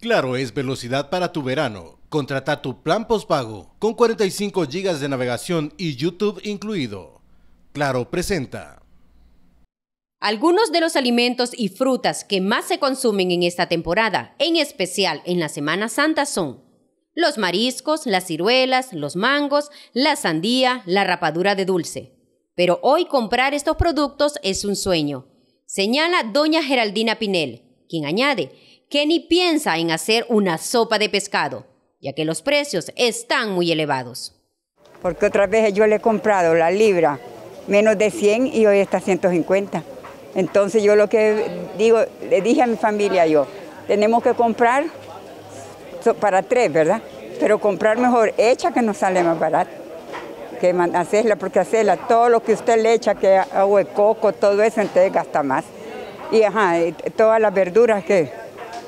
Claro es velocidad para tu verano. Contrata tu plan postpago con 45 GB de navegación y YouTube incluido. Claro presenta. Algunos de los alimentos y frutas que más se consumen en esta temporada, en especial en la Semana Santa, son los mariscos, las ciruelas, los mangos, la sandía, la rapadura de dulce. Pero hoy comprar estos productos es un sueño, señala doña Geraldina Pinel, quien añade ni piensa en hacer una sopa de pescado, ya que los precios están muy elevados. Porque otras veces yo le he comprado la libra menos de 100 y hoy está 150. Entonces yo lo que digo, le dije a mi familia yo, tenemos que comprar para tres, ¿verdad? Pero comprar mejor hecha que nos sale más barato que hacerla, porque hacerla, todo lo que usted le echa, que agua de coco, todo eso, entonces gasta más. Y ajá, y todas las verduras que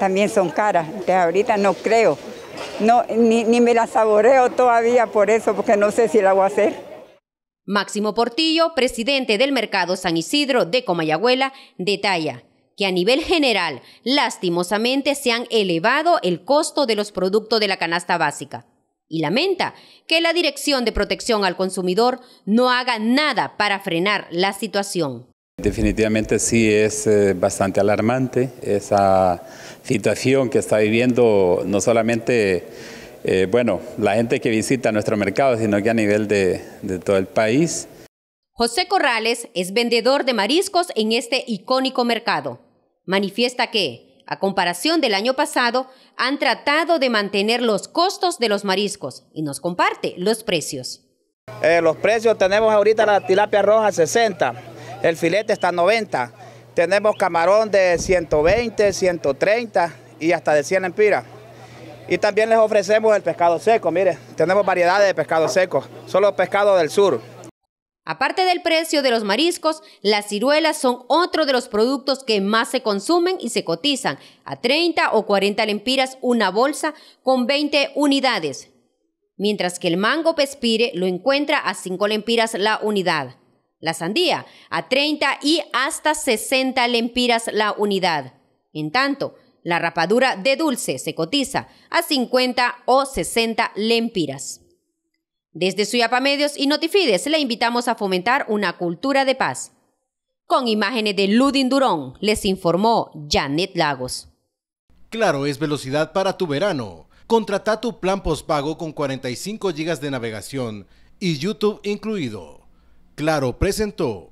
también son caras, ahorita no creo, ni, me las saboreo todavía por eso, porque no sé si la voy a hacer. Máximo Portillo, presidente del mercado San Isidro de Comayagüela, detalla que a nivel general, lastimosamente, se han elevado el costo de los productos de la canasta básica y lamenta que la Dirección de Protección al Consumidor no haga nada para frenar la situación. Definitivamente sí es eh, bastante alarmante esa situación que está viviendo no solamente eh, bueno, la gente que visita nuestro mercado, sino que a nivel de, todo el país. José Corrales es vendedor de mariscos en este icónico mercado. Manifiesta que, a comparación del año pasado, han tratado de mantener los costos de los mariscos y nos comparte los precios. Eh, los precios tenemos ahorita la tilapia roja 60, el filete está a 90. Tenemos camarón de 120, 130 y hasta de 100 empiras. Y también les ofrecemos el pescado seco, mire, tenemos variedades de pescado seco, solo pescado del sur. Aparte del precio de los mariscos, las ciruelas son otro de los productos que más se consumen y se cotizan, a 30 o 40 lempiras una bolsa con 20 unidades, mientras que el mango pespire lo encuentra a 5 lempiras la unidad la sandía, a 30 y hasta 60 lempiras la unidad. En tanto, la rapadura de dulce se cotiza a 50 o 60 lempiras. Desde Suyapa Medios y Notifides le invitamos a fomentar una cultura de paz. Con imágenes de Ludin Durón, les informó Janet Lagos. Claro, es velocidad para tu verano. Contrata tu plan postpago con 45 GB de navegación y YouTube incluido. Claro presentó.